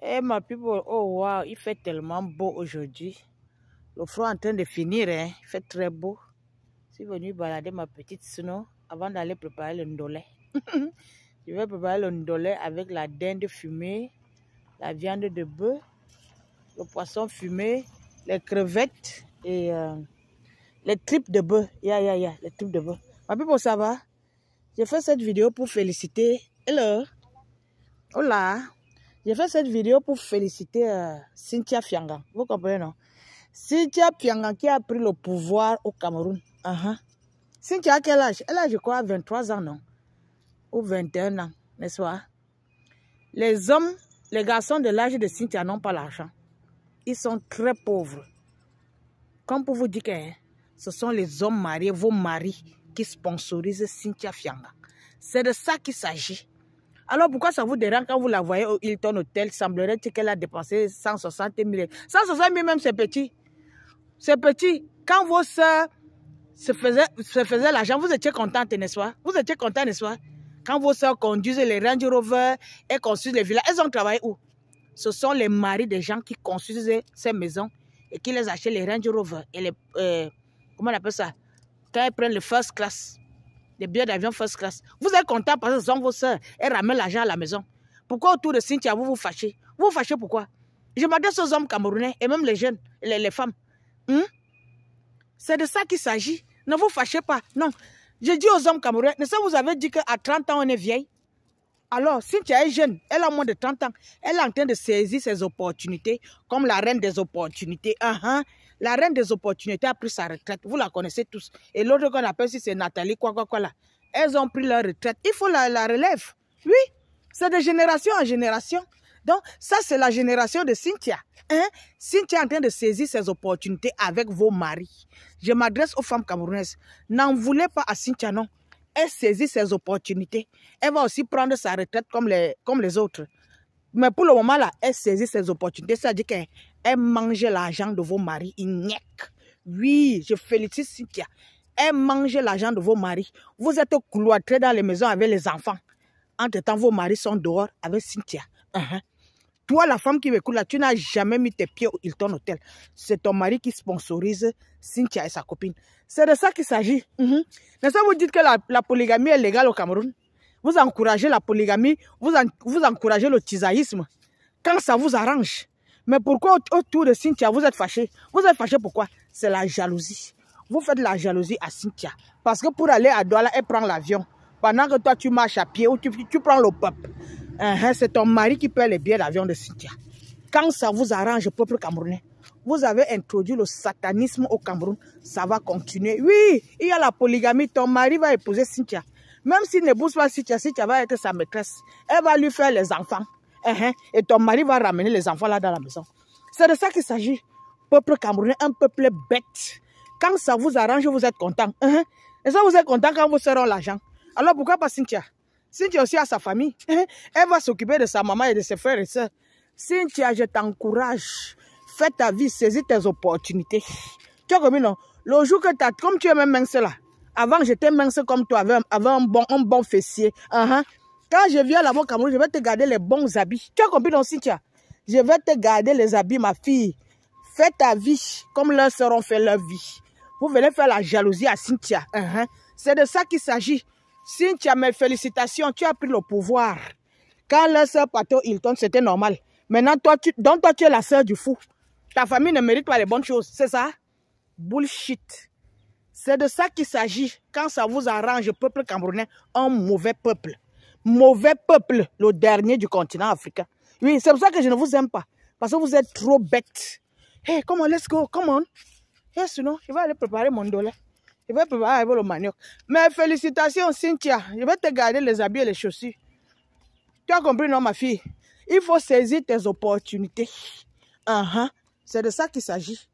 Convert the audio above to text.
Eh, ma people, oh wow, il fait tellement beau aujourd'hui. Le froid est en train de finir, hein. Il fait très beau. Je suis venue balader ma petite Snow avant d'aller préparer le ndolé. Je vais préparer le ndolé avec la dinde fumée, la viande de bœuf, le poisson fumé, les crevettes et euh, les tripes de bœuf. Ya, yeah, ya, yeah, ya, yeah, les tripes de bœuf. Ma people, ça va? J'ai fait cette vidéo pour féliciter. Hello! Hola! J'ai fait cette vidéo pour féliciter euh, Cynthia Fianga. Vous comprenez, non Cynthia Fianga qui a pris le pouvoir au Cameroun. Cynthia quel âge Elle a, je crois, 23 ans, non Ou 21 ans, n'est-ce pas Les hommes, les garçons de l'âge de Cynthia n'ont pas l'argent. Ils sont très pauvres. Comme pour vous dire que hein, ce sont les hommes mariés, vos maris, qui sponsorisent Cynthia Fianga. C'est de ça qu'il s'agit. Alors pourquoi ça vous dérange quand vous la voyez au Hilton Hotel Semblerait-il qu'elle a dépensé 160 000 160 000 même, c'est petit. C'est petit. Quand vos soeurs se faisaient, se faisaient l'argent, vous étiez contente, n'est-ce pas Vous étiez contente, n'est-ce pas Quand vos soeurs conduisent les Range Rover et construisaient les villas, elles ont travaillé où Ce sont les maris des gens qui construisent ces maisons et qui les achètent les Range Rover et les... Euh, comment on appelle ça Quand elles prennent le first class des billets d'avion first class. Vous êtes content parce que ce sont vos soeurs. Elles ramènent l'argent à la maison. Pourquoi autour de Cynthia, vous vous fâchez Vous vous fâchez pourquoi Je m'adresse aux hommes camerounais et même les jeunes, les, les femmes. Hmm? C'est de ça qu'il s'agit. Ne vous fâchez pas. Non. Je dis aux hommes camerounais, ne vous avez dit qu'à 30 ans, on est vieille alors, Cynthia est jeune, elle a moins de 30 ans. Elle est en train de saisir ses opportunités comme la reine des opportunités. Ah, ah. La reine des opportunités a pris sa retraite. Vous la connaissez tous. Et l'autre qu'on appelle si c'est Nathalie, quoi, quoi, quoi là. Elles ont pris leur retraite. Il faut la, relève. Oui, c'est de génération en génération. Donc, ça, c'est la génération de Cynthia. Hein. Cynthia est en train de saisir ses opportunités avec vos maris. Je m'adresse aux femmes camerounaises. N'en voulez pas à Cynthia, non. Elle saisit ses opportunités. Elle va aussi prendre sa retraite comme les, comme les autres. Mais pour le moment, là, elle saisit ses opportunités. C'est-à-dire qu'elle mange l'argent de vos maris. nique. Oui, je félicite Cynthia. Elle mange l'argent de vos maris. Vous êtes cloîtrés dans les maisons avec les enfants. Entre-temps, vos maris sont dehors avec Cynthia. Uh-huh. Toi, la femme qui m'écoute là, tu n'as jamais mis tes pieds au Hilton Hotel. C'est ton mari qui sponsorise Cynthia et sa copine. C'est de ça qu'il s'agit. N'est-ce mm-hmm. pas vous dites que la polygamie est légale au Cameroun vous encouragez la polygamie, vous, vous encouragez le tisaïsme, quand ça vous arrange. Mais pourquoi autour de Cynthia, vous êtes fâché? Vous êtes fâchés pourquoi C'est la jalousie. Vous faites la jalousie à Cynthia. Parce que pour aller à Douala, elle prend l'avion. Pendant que toi, tu marches à pied ou tu, tu prends le peuple. Uh-huh, c'est ton mari qui paie les billets d'avion de Cynthia. Quand ça vous arrange, peuple camerounais, vous avez introduit le satanisme au Cameroun. Ça va continuer. Oui, il y a la polygamie. Ton mari va épouser Cynthia. Même s'il ne bouge pas Cynthia, va être sa maîtresse. Elle va lui faire les enfants. Uh-huh. Et ton mari va ramener les enfants là dans la maison. C'est de ça qu'il s'agit. Peuple camerounais, un peuple bête. Quand ça vous arrange, vous êtes content. Uh-huh. Et ça, vous êtes content quand vous serez l'argent. Alors pourquoi pas Cynthia Cynthia aussi a sa famille. Uh-huh. Elle va s'occuper de sa maman et de ses frères et sœurs. Cynthia, je t'encourage. Fais ta vie, saisis tes opportunités. Tu as compris, non Le jour que tu as, comme tu es même mince là, avant, j'étais mince comme toi, avant, un, bon, bon fessier. Uh-huh. Quand je viens à bas au Cameroun, je vais te garder les bons habits. Tu as compris dans Cynthia Je vais te garder les habits, ma fille. Fais ta vie comme leurs sœurs ont fait leur vie. Vous venez faire la jalousie à Cynthia. Uh-huh. C'est de ça qu'il s'agit. Cynthia, mes félicitations, tu as pris le pouvoir. Quand leur sœur Pato au Hilton, c'était normal. Maintenant, toi, tu, donc toi, tu es la sœur du fou. Ta famille ne mérite pas les bonnes choses, c'est ça Bullshit. C'est de ça qu'il s'agit quand ça vous arrange, peuple camerounais, un mauvais peuple. Mauvais peuple, le dernier du continent africain. Oui, c'est pour ça que je ne vous aime pas. Parce que vous êtes trop bêtes. Hey, come on, let's go, come on. Yes, you know, il va aller préparer mon dolé. Je vais préparer ah, le manioc. Mais félicitations, Cynthia. Je vais te garder les habits et les chaussures. Tu as compris, non, ma fille? Il faut saisir tes opportunités. Ah, ah. C'est de ça qu'il s'agit.